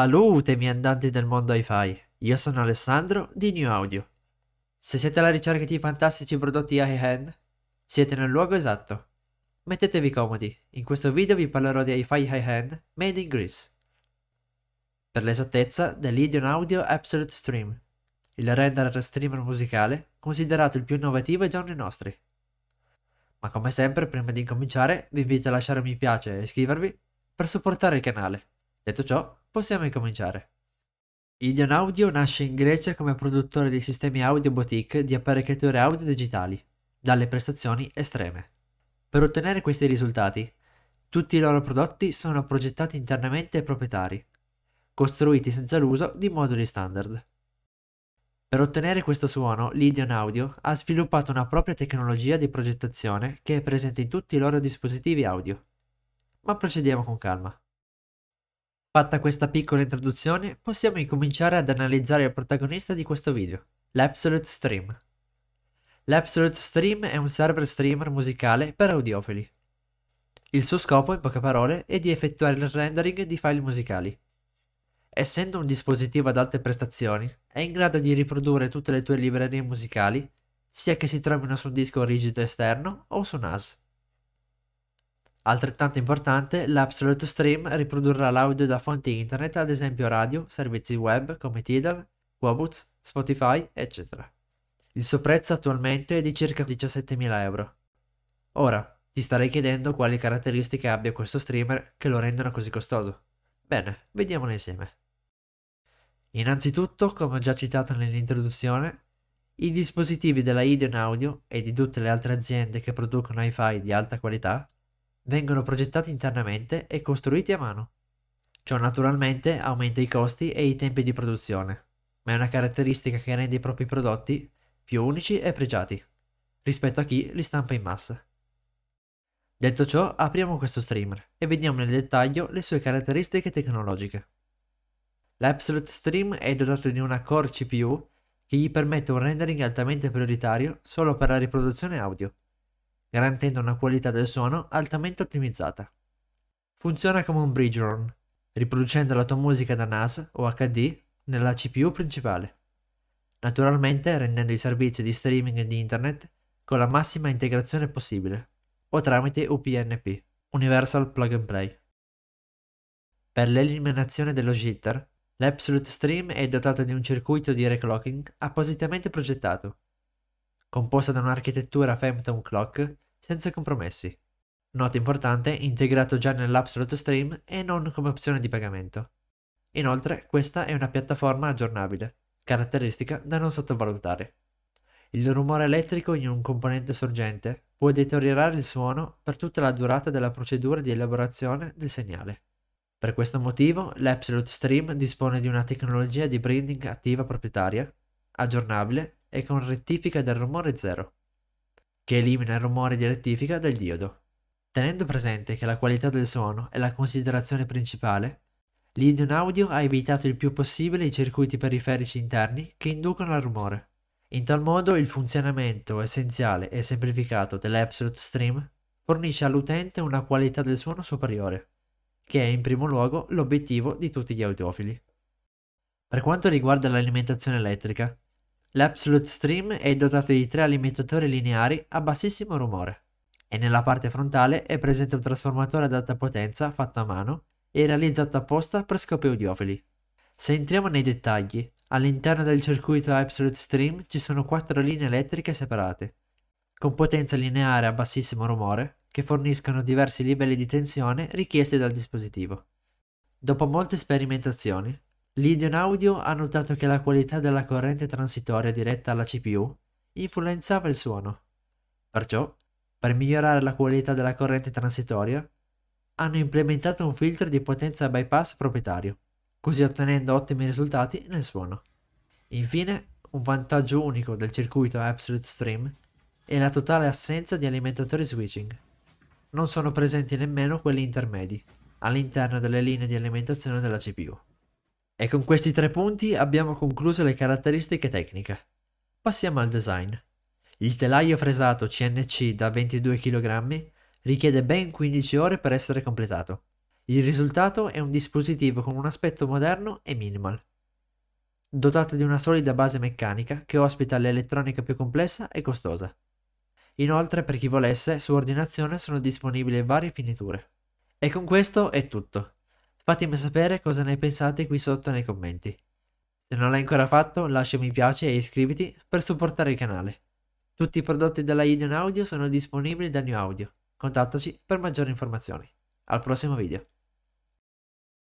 Salute miei andanti del mondo hi-fi, io sono Alessandro di New Audio. Se siete alla ricerca di fantastici prodotti high-end, siete nel luogo esatto. Mettetevi comodi, in questo video vi parlerò di hi-fi high-end made in Greece. Per l'esattezza dell'Ideon Audio Absolute Stream, il renderer streamer musicale considerato il più innovativo ai giorni nostri. Ma come sempre, prima di incominciare, vi invito a lasciare un mi piace e iscrivervi per supportare il canale. Detto ciò, possiamo incominciare. Ideon Audio nasce in Grecia come produttore di sistemi audio boutique di apparecchiature audio digitali, dalle prestazioni estreme. Per ottenere questi risultati, tutti i loro prodotti sono progettati internamente ai proprietari, costruiti senza l'uso di moduli standard. Per ottenere questo suono, l'Ideon Audio ha sviluppato una propria tecnologia di progettazione che è presente in tutti i loro dispositivi audio. Ma procediamo con calma. Fatta questa piccola introduzione, possiamo incominciare ad analizzare il protagonista di questo video, l'Absolute Stream. L'Absolute Stream è un server streamer musicale per audiofili. Il suo scopo, in poche parole, è di effettuare il rendering di file musicali. Essendo un dispositivo ad alte prestazioni, è in grado di riprodurre tutte le tue librerie musicali, sia che si trovino su un disco rigido esterno o su NAS. Altrettanto importante, l'Absolute Stream riprodurrà l'audio da fonti internet, ad esempio radio, servizi web come Tidal, Waboots, Spotify, eccetera. Il suo prezzo attualmente è di circa 17.000 euro. Ora, ti starei chiedendo quali caratteristiche abbia questo streamer che lo rendono così costoso. Bene, vediamolo insieme. Innanzitutto, come ho già citato nell'introduzione, i dispositivi della Ideon Audio e di tutte le altre aziende che producono hi-fi di alta qualità vengono progettati internamente e costruiti a mano. Ciò naturalmente aumenta i costi e i tempi di produzione, ma è una caratteristica che rende i propri prodotti più unici e pregiati rispetto a chi li stampa in massa. Detto ciò, apriamo questo streamer e vediamo nel dettaglio le sue caratteristiche tecnologiche. L'Absolute Stream è dotato di una Core CPU che gli permette un rendering altamente prioritario solo per la riproduzione audio, garantendo una qualità del suono altamente ottimizzata. Funziona come un bridge run, riproducendo la tua musica da NAS o HD nella CPU principale, naturalmente rendendo i servizi di streaming di internet con la massima integrazione possibile, o tramite UPnP, Universal Plug and Play. Per l'eliminazione dello jitter, l'Absolute Stream è dotato di un circuito di reclocking appositamente progettato, composta da un'architettura Phantom Clock senza compromessi. Nota importante, integrato già nell'Absolute Stream e non come opzione di pagamento. Inoltre, questa è una piattaforma aggiornabile, caratteristica da non sottovalutare. Il rumore elettrico in un componente sorgente può deteriorare il suono per tutta la durata della procedura di elaborazione del segnale. Per questo motivo, l'Absolute Stream dispone di una tecnologia di branding attiva proprietaria, aggiornabile e con rettifica del rumore zero, che elimina il rumore di rettifica del diodo. Tenendo presente che la qualità del suono è la considerazione principale, l'Ideon Audio ha evitato il più possibile i circuiti periferici interni che inducono al rumore. In tal modo il funzionamento essenziale e semplificato dell'Absolute Stream fornisce all'utente una qualità del suono superiore, che è in primo luogo l'obiettivo di tutti gli audiofili. Per quanto riguarda l'alimentazione elettrica, L'Absolute Stream è dotato di tre alimentatori lineari a bassissimo rumore e nella parte frontale è presente un trasformatore ad alta potenza fatto a mano e realizzato apposta per scopi audiofili. Se entriamo nei dettagli, all'interno del circuito Absolute Stream ci sono quattro linee elettriche separate, con potenza lineare a bassissimo rumore, che forniscono diversi livelli di tensione richiesti dal dispositivo. Dopo molte sperimentazioni, L'ideon Audio ha notato che la qualità della corrente transitoria diretta alla CPU influenzava il suono. Perciò, per migliorare la qualità della corrente transitoria, hanno implementato un filtro di potenza bypass proprietario, così ottenendo ottimi risultati nel suono. Infine, un vantaggio unico del circuito Absolute Stream è la totale assenza di alimentatori switching. Non sono presenti nemmeno quelli intermedi, all'interno delle linee di alimentazione della CPU. E con questi tre punti abbiamo concluso le caratteristiche tecniche. Passiamo al design. Il telaio fresato CNC da 22 kg richiede ben 15 ore per essere completato. Il risultato è un dispositivo con un aspetto moderno e minimal, dotato di una solida base meccanica che ospita l'elettronica più complessa e costosa. Inoltre, per chi volesse, su ordinazione sono disponibili varie finiture. E con questo è tutto. Fatemi sapere cosa ne pensate qui sotto nei commenti. Se non l'hai ancora fatto, lascia un mi piace e iscriviti per supportare il canale. Tutti i prodotti della Idion Audio sono disponibili da New Audio. Contattaci per maggiori informazioni. Al prossimo video.